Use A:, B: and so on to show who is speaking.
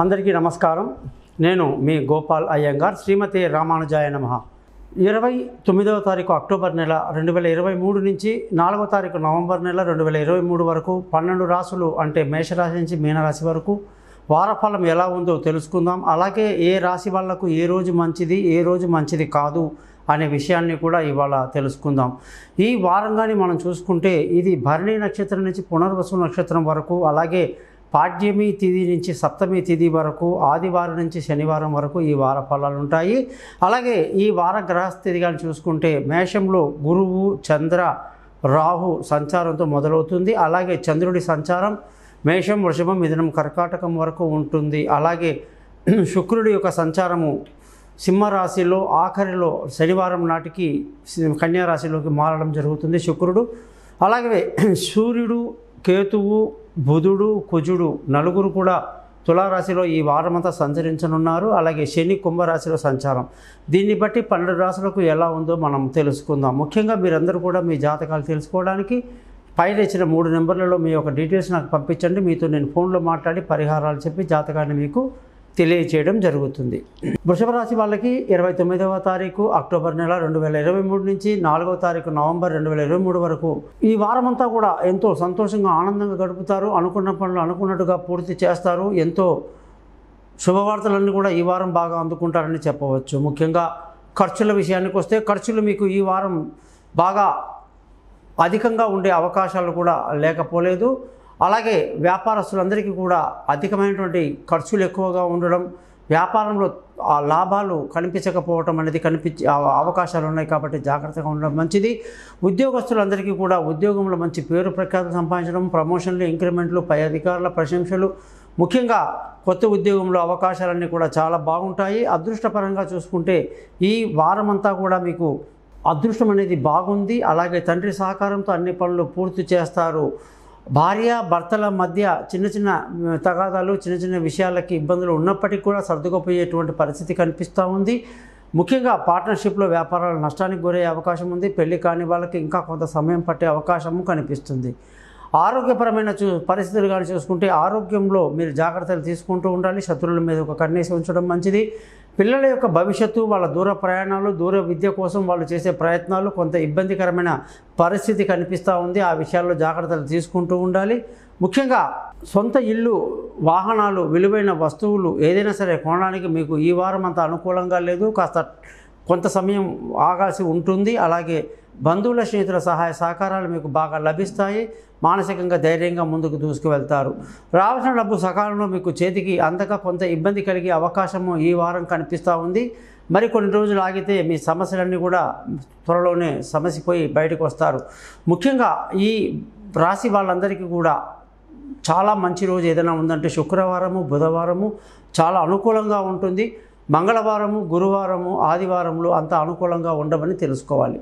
A: అందరికీ నమస్కారం నేను మీ గోపాల్ అయ్యంగార్ శ్రీమతి రామానుజాయ నమ ఇరవై తొమ్మిదవ తారీఖు అక్టోబర్ నెల రెండు వేల ఇరవై మూడు నుంచి నాలుగవ తారీఖు నవంబర్ నెల రెండు వేల ఇరవై మూడు వరకు పన్నెండు రాసులు అంటే మేషరాశి నుంచి మీనరాశి వరకు వారఫలం ఎలా ఉందో తెలుసుకుందాం అలాగే ఏ రాశి వాళ్లకు ఏ రోజు మంచిది ఏ రోజు మంచిది కాదు అనే విషయాన్ని కూడా ఇవాళ తెలుసుకుందాం ఈ వారంగాన్ని మనం చూసుకుంటే ఇది భరణి నక్షత్రం నుంచి పునర్వసు నక్షత్రం వరకు అలాగే పాడ్యమి తేదీ నుంచి సప్తమి తేదీ వరకు ఆదివారం నుంచి శనివారం వరకు ఈ వార ఫలాలు ఉంటాయి అలాగే ఈ వార గ్రహస్థితిగా చూసుకుంటే మేషంలో గురువు చంద్ర రాహు సంచారంతో మొదలవుతుంది అలాగే చంద్రుడి సంచారం మేషం వృషభం మిథునం కర్కాటకం వరకు ఉంటుంది అలాగే శుక్రుడి యొక్క సంచారము సింహరాశిలో ఆఖరిలో శనివారం నాటికి కన్యారాశిలోకి మారడం జరుగుతుంది శుక్రుడు అలాగే సూర్యుడు కేతువు బుధుడు కుజుడు నలుగురు కూడా తులారాశిలో ఈ వారమంతా సంచరించనున్నారు అలాగే శని కుంభరాశిలో సంచారం దీన్ని బట్టి పన్నెండు రాశులకు ఎలా ఉందో మనం తెలుసుకుందాం ముఖ్యంగా మీరందరూ కూడా మీ జాతకాలు తెలుసుకోవడానికి పైన ఇచ్చిన మూడు నెంబర్లలో మీ యొక్క డీటెయిల్స్ నాకు పంపించండి మీతో నేను ఫోన్లో మాట్లాడి పరిహారాలు చెప్పి జాతకాన్ని మీకు తెలియచేయడం జరుగుతుంది వృషభ రాశి వాళ్ళకి ఇరవై తొమ్మిదవ తారీఖు అక్టోబర్ నెల రెండు వేల ఇరవై మూడు నుంచి నాలుగవ తారీఖు నవంబర్ రెండు వేల ఇరవై మూడు వరకు ఈ వారమంతా కూడా ఎంతో సంతోషంగా ఆనందంగా గడుపుతారు అనుకున్న పనులు అనుకున్నట్టుగా పూర్తి చేస్తారు ఎంతో శుభవార్తలన్నీ కూడా ఈ వారం బాగా అందుకుంటారని చెప్పవచ్చు ముఖ్యంగా ఖర్చుల విషయానికి వస్తే ఖర్చులు మీకు ఈ వారం బాగా అధికంగా ఉండే అవకాశాలు కూడా లేకపోలేదు అలాగే వ్యాపారస్తులందరికీ కూడా అధికమైనటువంటి ఖర్చులు ఎక్కువగా ఉండడం వ్యాపారంలో ఆ లాభాలు కనిపించకపోవటం అనేది కనిపించే అవకాశాలు ఉన్నాయి కాబట్టి జాగ్రత్తగా ఉండడం మంచిది ఉద్యోగస్తులందరికీ కూడా ఉద్యోగంలో మంచి పేరు ప్రఖ్యాతులు సంపాదించడం ప్రమోషన్లు ఇంక్రిమెంట్లు పై అధికారుల ప్రశంసలు ముఖ్యంగా కొత్త ఉద్యోగంలో అవకాశాలన్నీ కూడా చాలా బాగుంటాయి అదృష్టపరంగా చూసుకుంటే ఈ వారమంతా కూడా మీకు అదృష్టం అనేది బాగుంది అలాగే తండ్రి సహకారంతో అన్ని పనులు పూర్తి చేస్తారు భార్య భర్తల మధ్య చిన్న చిన్న తగాదాలు చిన్న చిన్న విషయాలకి ఇబ్బందులు ఉన్నప్పటికీ కూడా సర్దుకుపోయేటువంటి పరిస్థితి కనిపిస్తూ ఉంది ముఖ్యంగా పార్ట్నర్షిప్లో వ్యాపారాలు నష్టానికి గురయ్యే అవకాశం ఉంది పెళ్లి కాని వాళ్ళకి ఇంకా కొంత సమయం పట్టే అవకాశము కనిపిస్తుంది ఆరోగ్యపరమైన చూ పరిస్థితులు కానీ చూసుకుంటే ఆరోగ్యంలో మీరు జాగ్రత్తలు తీసుకుంటూ ఉండాలి శత్రువుల మీద ఒక కన్నేసి ఉంచడం మంచిది పిల్లల యొక్క భవిష్యత్తు వాళ్ళ దూర ప్రయాణాలు దూర విద్య కోసం వాళ్ళు చేసే ప్రయత్నాలు కొంత ఇబ్బందికరమైన పరిస్థితి కనిపిస్తూ ఉంది ఆ విషయాల్లో జాగ్రత్తలు తీసుకుంటూ ఉండాలి ముఖ్యంగా సొంత ఇల్లు వాహనాలు విలువైన వస్తువులు ఏదైనా సరే కొనడానికి మీకు ఈ వారం అంత అనుకూలంగా లేదు కాస్త కొంత సమయం ఆగాల్సి ఉంటుంది అలాగే బంధువుల స్నేహితుల సహాయ సహకారాలు మీకు బాగా లభిస్తాయి మానసికంగా ధైర్యంగా ముందుకు దూసుకువెళ్తారు రావాల్సిన డబ్బు సకాలంలో మీకు చేతికి అంతగా కొంత ఇబ్బంది కలిగే అవకాశము ఈ వారం కనిపిస్తూ ఉంది మరి కొన్ని రోజులు ఆగితే మీ సమస్యలన్నీ కూడా త్వరలోనే సమసిపోయి బయటకు వస్తారు ముఖ్యంగా ఈ రాశి వాళ్ళందరికీ కూడా చాలా మంచి రోజు ఏదైనా ఉందంటే శుక్రవారము బుధవారము చాలా అనుకూలంగా ఉంటుంది మంగళవారము గురువారము ఆదివారంలో అంత అనుకూలంగా ఉండమని తెలుసుకోవాలి